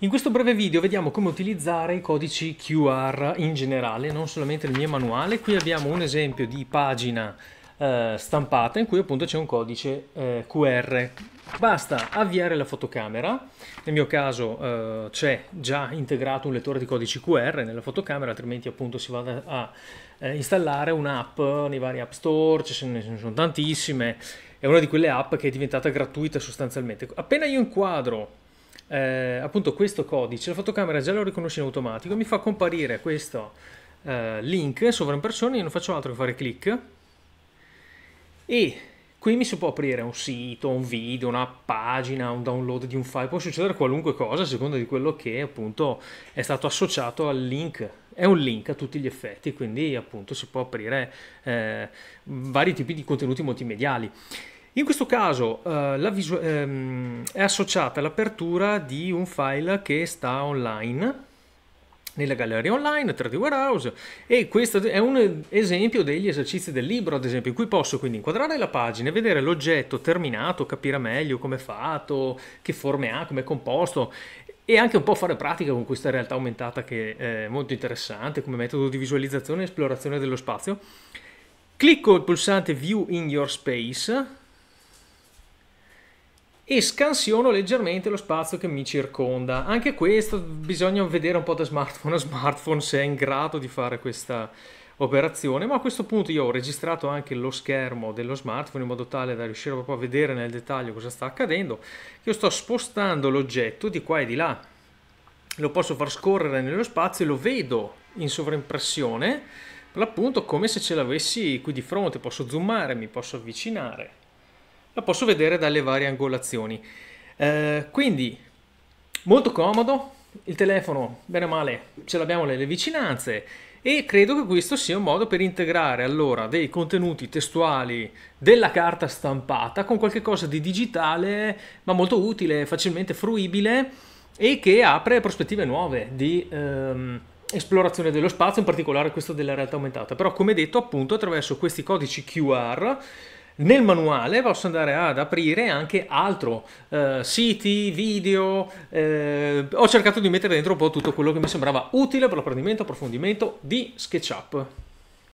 In questo breve video vediamo come utilizzare i codici QR in generale, non solamente il mio manuale. Qui abbiamo un esempio di pagina eh, stampata in cui appunto c'è un codice eh, QR. Basta avviare la fotocamera, nel mio caso eh, c'è già integrato un lettore di codici QR nella fotocamera, altrimenti appunto si va a eh, installare un'app nei vari app store, ce ne sono tantissime, è una di quelle app che è diventata gratuita sostanzialmente. Appena io inquadro eh, appunto questo codice, la fotocamera già lo riconosce in automatico, mi fa comparire questo eh, link sovraimpressione, io non faccio altro che fare clic e qui mi si può aprire un sito, un video, una pagina, un download di un file, può succedere qualunque cosa a seconda di quello che appunto è stato associato al link. È un link a tutti gli effetti, quindi appunto si può aprire eh, vari tipi di contenuti multimediali. In questo caso eh, visu- ehm, è associata l'apertura di un file che sta online nella galleria online 3D Warehouse e questo è un esempio degli esercizi del libro ad esempio in cui posso quindi inquadrare la pagina e vedere l'oggetto terminato, capire meglio come è fatto, che forme ha, come è composto e anche un po' fare pratica con questa realtà aumentata che è molto interessante come metodo di visualizzazione e esplorazione dello spazio. Clicco il pulsante View in Your Space e scansiono leggermente lo spazio che mi circonda. Anche questo bisogna vedere un po' da smartphone a smartphone se è in grado di fare questa operazione, ma a questo punto io ho registrato anche lo schermo dello smartphone in modo tale da riuscire proprio a vedere nel dettaglio cosa sta accadendo. Io sto spostando l'oggetto di qua e di là, lo posso far scorrere nello spazio e lo vedo in sovraimpressione, per l'appunto come se ce l'avessi qui di fronte, posso zoomare, mi posso avvicinare la posso vedere dalle varie angolazioni. Eh, quindi molto comodo, il telefono bene o male ce l'abbiamo nelle vicinanze e credo che questo sia un modo per integrare allora dei contenuti testuali della carta stampata con qualcosa di digitale ma molto utile, facilmente fruibile e che apre prospettive nuove di ehm, esplorazione dello spazio, in particolare questo della realtà aumentata. Però come detto appunto attraverso questi codici QR nel manuale posso andare ad aprire anche altro, eh, siti, video, eh, ho cercato di mettere dentro un po' tutto quello che mi sembrava utile per l'apprendimento e approfondimento di SketchUp.